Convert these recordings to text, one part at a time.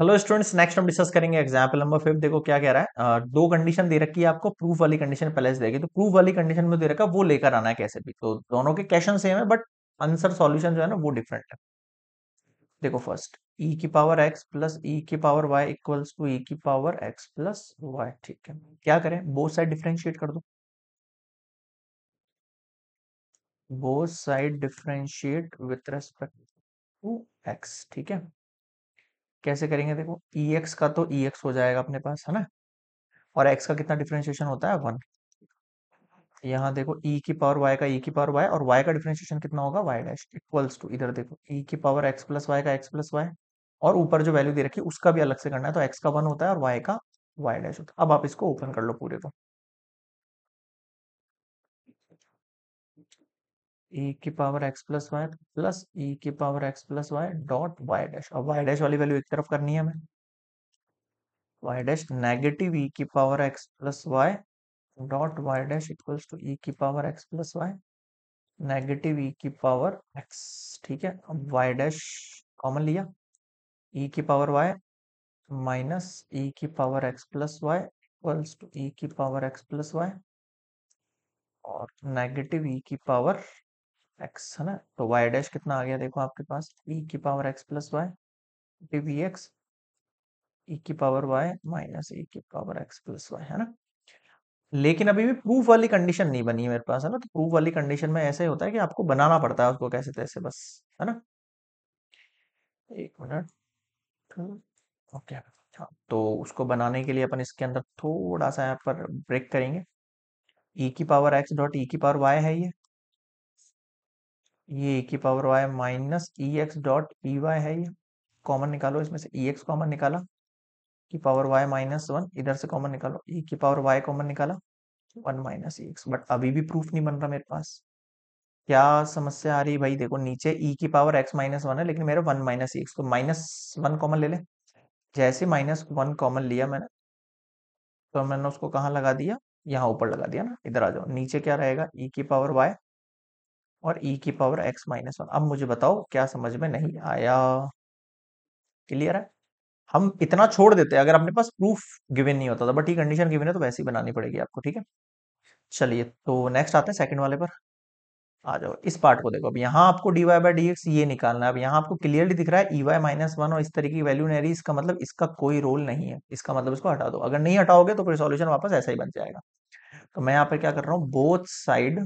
hello students next हम discuss करेंगे example number fifth देखो क्या कह रहा है आ, दो कंडीशन दे रखी है आपको प्रूफ वाली कंडीशन पहले से देगी तो प्रूफ वाली कंडीशन में दे रखा वो लेकर आना है कैसे भी तो दोनों के क्वेश्चन सेम है बट आंसर सॉल्यूशन जो है ना वो डिफरेंट है देखो फर्स्ट ई e की पावर एक्स प्लस ई की power y equals to e की पावर एक्स प्लस वाई ठीक है क्या करें बोथ साइड डिफ्रेंशिएट कर दो both side differentiate with respect to x ठीक है कैसे करेंगे देखो ई e एक्स का तो ई e एक्स हो जाएगा अपने पास है ना और एक्स का कितना डिफ्रेंशिएशन होता है वन यहाँ देखो ई e की पावर वाई का ई की पावर वाई और वाई का डिफ्रेंशिएशन कितना होगा वाई डैश इक्वल्स टू इधर देखो ई की पावर एक्स प्लस वाई का एक्स प्लस वाई और ऊपर जो वैल्यू दे रखी है उसका भी अलग से करना है तो एक्स का वन होता है और वाई का वाई डैश होता है अब आप इसको ओपन कर लो पूरे को e की power x plus y plus e की power x plus y dot y dash अब वाई डैश वाली वैल्यू एक तरफ करनी है हमें वाई डैश नेगेटिव ई की power x plus y dot y dash equals to e की power x plus y negative e की पावर एक्स ठीक है अब वाई डैश कॉमन लिया ई e की पावर वाई माइनस ई की power x plus y equals to e की power x plus y और नेगेटिव ई e की पावर एक्स है ना तो वाई डैश कितना आ गया देखो आपके पास ई e की power x plus y d x e की पावर वाई माइनस ई की पावर एक्स प्लस वाई है ना लेकिन अभी भी प्रूफ वाली कंडीशन नहीं बनी है मेरे पास है ना तो प्रूफ वाली कंडीशन में ऐसे होता है कि आपको बनाना पड़ता है उसको कैसे तैसे तो बस है ना एक मिनट ओके तो, हाँ, तो उसको बनाने के लिए अपन इसके अंदर थोड़ा सा यहाँ पर ब्रेक करेंगे ई e की पावर एक्स डॉट ई की पावर वाई है ये ये ए की power y minus e x dot e y है ये कॉमन निकालो इसमें से ई एक्स कॉमन निकाला की पावर वाई माइनस वन इधर से कॉमन निकालो ई e की पावर वाई कॉमन निकाला one minus e x but अभी भी प्रूफ नहीं बन रहा मेरे पास क्या समस्या आ रही भाई देखो नीचे ई e की पावर एक्स माइनस वन है लेकिन मेरा वन माइनस एक्स को माइनस वन कॉमन ले ले जैसे माइनस वन कॉमन लिया मैंने तो मैंने उसको कहाँ लगा दिया यहाँ ऊपर लगा दिया ना इधर आ जाओ नीचे क्या रहेगा ई e की पावर वाई और e की पावर x माइनस वन अब मुझे बताओ क्या समझ में नहीं आया क्लियर है हम इतना छोड़ देते हैं अगर अपने पास प्रूफ गिवन नहीं होता था बट ये कंडीशन गिवन है तो वैसे ही बनानी पड़ेगी आपको ठीक है चलिए तो नेक्स्ट आते हैं सेकंड वाले पर आ जाओ इस पार्ट को देखो अब यहाँ आपको d y by d x ये निकालना है अब यहाँ आपको क्लियरली दिख रहा है ई वाई माइनस वन और इस तरीके की वैल्यू नहीं रही इसका मतलब इसका कोई रोल नहीं है इसका मतलब इसको हटा दो अगर नहीं हटाओगे तो फिर सॉल्यूशन वापस ऐसा ही बन जाएगा तो मैं यहाँ पर क्या कर रहा हूँ बोथ साइड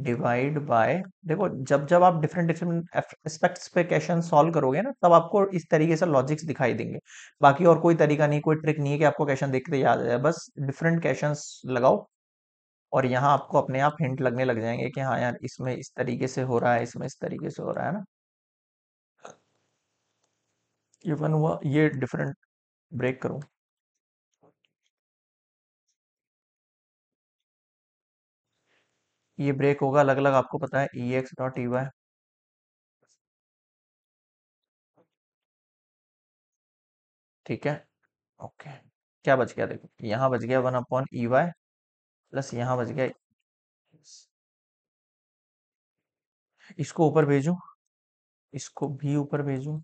डिवाइड बाय देखो जब जब आप डिफरेंट डिफरेंट एस्पेक्ट्स पे क्वेश्चन सॉल्व करोगे ना तब आपको इस तरीके से लॉजिक्स दिखाई देंगे बाकी और कोई तरीका नहीं कोई ट्रिक नहीं है कि आपको क्वेश्चन देखते याद आ जाए बस डिफरेंट क्वेश्चन लगाओ और यहाँ आपको अपने आप हिंट लगने लग जाएंगे कि हाँ यार इसमें इस तरीके से हो रहा है इसमें इस तरीके से हो रहा है ना इवन हुआ ये डिफरेंट ब्रेक करूँ ये ब्रेक होगा अलग अलग आपको पता है e x dot e y ठीक है ओके क्या बच गया देखो यहां बच गया one upon e y plus यहां बच गया e इसको ऊपर भेजू इसको भी ऊपर भेजू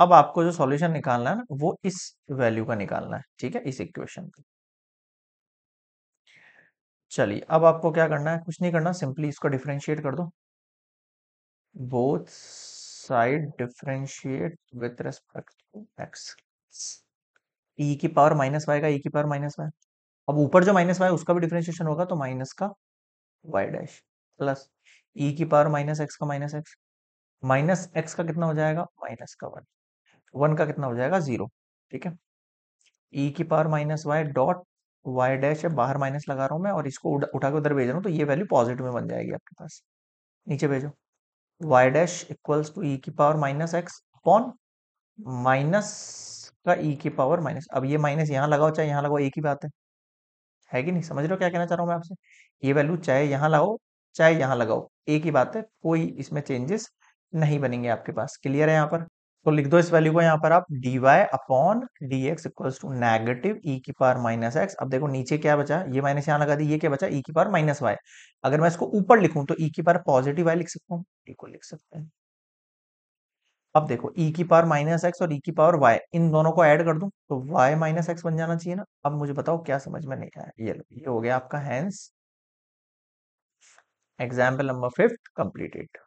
अब आपको जो सॉल्यूशन निकालना है ना वो इस वैल्यू का निकालना है ठीक है इस इक्वेशन का चलिए अब आपको क्या करना है कुछ नहीं करना सिंपली इसको डिफ्रेंशिएट कर दो both side differentiate with respect to x e की पावर माइनस वाई का ई की पावर माइनस वाई अब ऊपर जो माइनस वाई उसका भी डिफ्रेंशिएशन होगा तो माइनस का वाई डैश प्लस ई की पावर माइनस एक्स का माइनस एक्स माइनस एक्स का कितना हो जाएगा माइनस का वन वन का कितना हो जाएगा जीरो ठीक है ई e की power minus y dot y dash है बाहर माइनस लगा रहा हूँ मैं और इसको उठा के उधर भेज रहा हूँ तो ये वैल्यू पॉजिटिव में बन जाएगी आपके पास नीचे भेजो y dash equals to e की power minus x upon minus का e की पावर माइनस अब ये माइनस यहाँ लगाओ चाहे यहाँ लगाओ एक ही बात है है कि नहीं समझ रहे हो क्या कहना चाह रहा हूँ मैं आपसे ये वैल्यू चाहे यहाँ लगाओ चाहे यहाँ लगाओ एक ही बात है कोई इसमें चेंजेस नहीं बनेंगे आपके पास क्लियर है यहाँ पर तो लिख दो इस वैल्यू को यहां पर आप d y upon d x equal to negative e की पार माइनस एक्स अब देखो नीचे क्या बचा ये माइनस यहां लगा दी ये क्या बचा ई e की पार माइनस वाई अगर मैं इसको ऊपर लिखूं तो ई e की पार पॉजिटिव वाई लिख सकता हूँ इक्वल लिख सकते हैं अब देखो e की पावर माइनस एक्स और e की पावर y इन दोनों को ऐड कर दूं तो y माइनस एक्स बन जाना चाहिए ना अब मुझे बताओ क्या समझ में नहीं आया ये लो ये हो गया आपका hence example number fifth completed